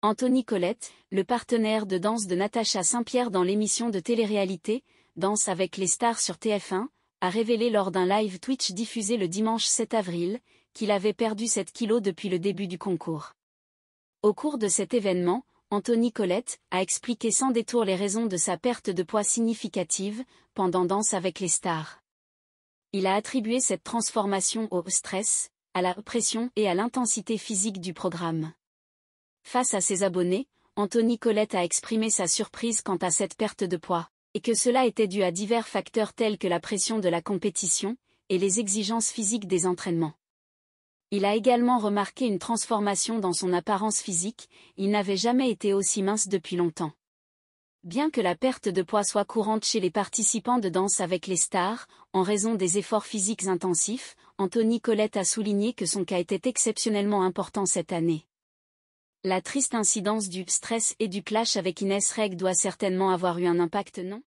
Anthony Colette, le partenaire de danse de Natacha Saint-Pierre dans l'émission de télé-réalité Danse avec les stars sur TF1, a révélé lors d'un live Twitch diffusé le dimanche 7 avril qu'il avait perdu 7 kilos depuis le début du concours. Au cours de cet événement, Anthony Colette a expliqué sans détour les raisons de sa perte de poids significative pendant Danse avec les stars. Il a attribué cette transformation au stress, à la pression et à l'intensité physique du programme. Face à ses abonnés, Anthony Colette a exprimé sa surprise quant à cette perte de poids, et que cela était dû à divers facteurs tels que la pression de la compétition, et les exigences physiques des entraînements. Il a également remarqué une transformation dans son apparence physique, il n'avait jamais été aussi mince depuis longtemps. Bien que la perte de poids soit courante chez les participants de danse avec les stars, en raison des efforts physiques intensifs, Anthony Colette a souligné que son cas était exceptionnellement important cette année la triste incidence du stress et du clash avec Inès Reg doit certainement avoir eu un impact non